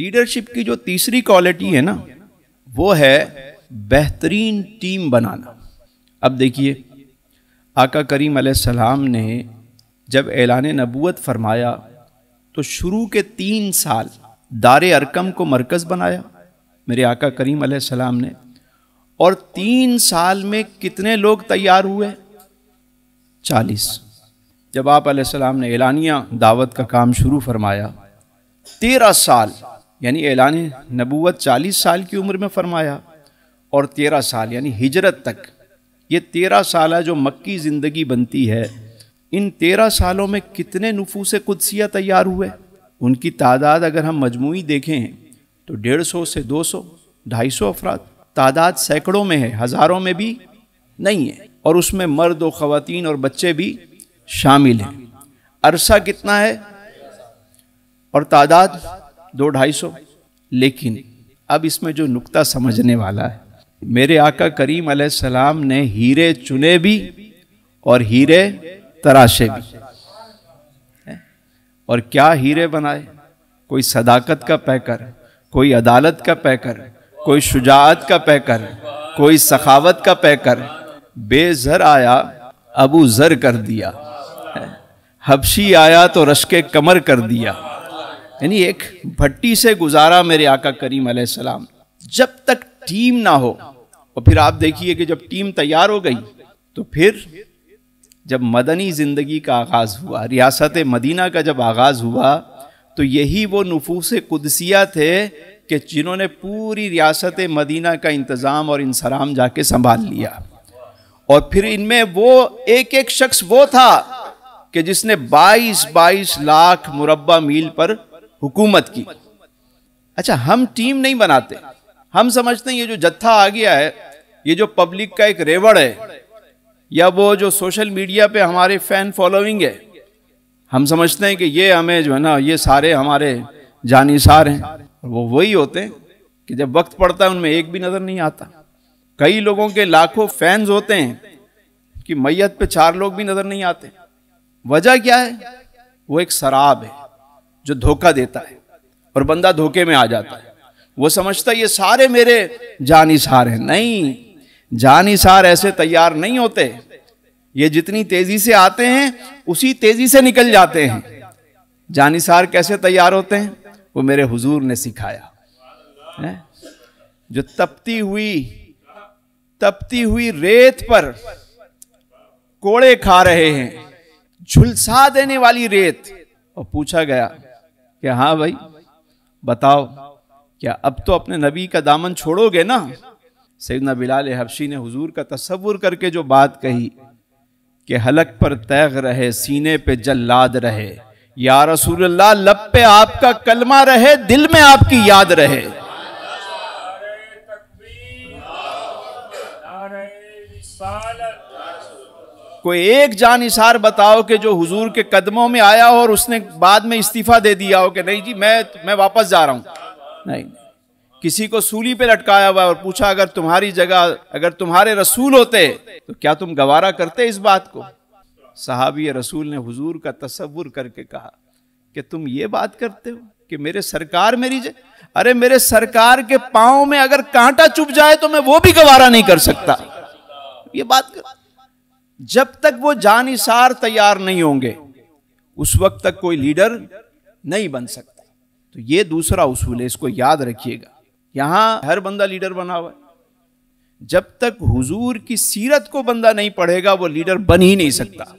Leadership की जो तीसरी क्वालिटी है ना वो है बेहतरीन टीम बनाना अब देखिए आका करीम सलाम ने जब ऐलान नबूत फरमाया तो शुरू के तीन साल दार अरकम को मरकज़ बनाया मेरे आका करीम सलाम ने और तीन साल में कितने लोग तैयार हुए चालीस जब आप सलाम ने ऐलानिया दावत का काम शुरू फरमाया तेरह साल यानी ऐलान नबूत 40 साल की उम्र में फरमाया और 13 साल यानी हिजरत तक ये 13 साल जो मक्की ज़िंदगी बनती है इन 13 सालों में कितने नफूस कुदसिया तैयार हुए उनकी तादाद अगर हम मजमू देखें तो डेढ़ सौ से दो सौ ढाई सौ अफराद तादाद सैकड़ों में है हज़ारों में भी नहीं है और उसमें मर्द और ख़वान और बच्चे भी शामिल हैं अरसा कितना है और तादाद दो ढाई सौ लेकिन अब इसमें जो नुक्ता समझने वाला है मेरे आका करीम सलाम ने हीरे चुने भी और हीरे तराशे भी और क्या हीरे बनाए कोई सदाकत का पैकर कोई अदालत का पैकर कोई शुजात का पैकर कोई सखावत का पैकर बेजर आया अबू जर कर दिया हबशी आया तो रश के कमर कर दिया यानी एक भट्टी से गुजारा मेरे आका करीम सलाम जब तक टीम ना हो और फिर आप देखिए कि जब टीम तैयार हो गई तो फिर जब मदनी ज़िंदगी का आगाज़ हुआ रियासत मदीना का जब आगाज़ हुआ तो यही वो नफूस कुदसिया थे कि जिन्होंने पूरी रियासत मदीना का इंतज़ाम और इंसराम जाके संभाल लिया और फिर इनमें वो एक एक शख्स वो था कि जिसने 22 22 लाख मुरबा मील पर हुकूमत की अच्छा हम टीम नहीं बनाते हम समझते हैं ये जो जत्था आ गया है ये जो पब्लिक का एक रेवड़ है या वो जो सोशल मीडिया पे हमारे फैन फॉलोइंग है हम समझते हैं कि ये हमें जो है ना ये सारे हमारे जानीसार हैं वो वही होते हैं कि जब वक्त पड़ता है उनमें एक भी नज़र नहीं आता कई लोगों के लाखों फैंस होते हैं कि मैयत पे चार लोग भी नज़र नहीं आते वजह क्या है वो एक शराब है जो धोखा देता है और बंदा धोखे में आ जाता है वो समझता ये सारे मेरे जानिसार हैं नहीं जानिसार ऐसे तैयार नहीं होते ये जितनी तेजी से आते हैं उसी तेजी से निकल जाते हैं जानिसार कैसे तैयार होते हैं वो मेरे हुजूर ने सिखाया है? जो तपती हुई तपती हुई रेत पर कोड़े खा रहे हैं झुलसा देने वाली रेत और पूछा गया कि हाँ भाई बताओ क्या अब तो अपने नबी का दामन छोड़ोगे ना सैदना बिलाल हबशी ने हुजूर का तस्वुर करके जो बात कही कि हलक पर तैग रहे सीने पे जल्लाद रहे या रसूल अल्लाह लब पे आपका कलमा रहे दिल में आपकी याद रहे कोई एक जान इशार बताओ कि जो हुजूर के कदमों में आया हो और उसने बाद में इस्तीफा दे दिया हो कि नहीं जी मैं मैं वापस जा रहा हूँ नहीं किसी को सूली पे लटकाया हुआ और पूछा अगर तुम्हारी जगह अगर तुम्हारे रसूल होते तो क्या तुम गवारा करते इस बात को साहबी रसूल ने हुजूर का तस्वुर करके कहा कि तुम ये बात करते हो कि मेरे सरकार मेरी जगह अरे मेरे सरकार के पाओ में अगर कांटा चुप जाए तो मैं वो भी गवारा नहीं कर सकता ये बात कर... जब तक वो जानिसार तैयार नहीं होंगे उस वक्त तक कोई लीडर नहीं बन सकता तो ये दूसरा उसूल है इसको याद रखिएगा यहां हर बंदा लीडर बना हुआ जब तक हुजूर की सीरत को बंदा नहीं पढ़ेगा वो लीडर बन ही नहीं सकता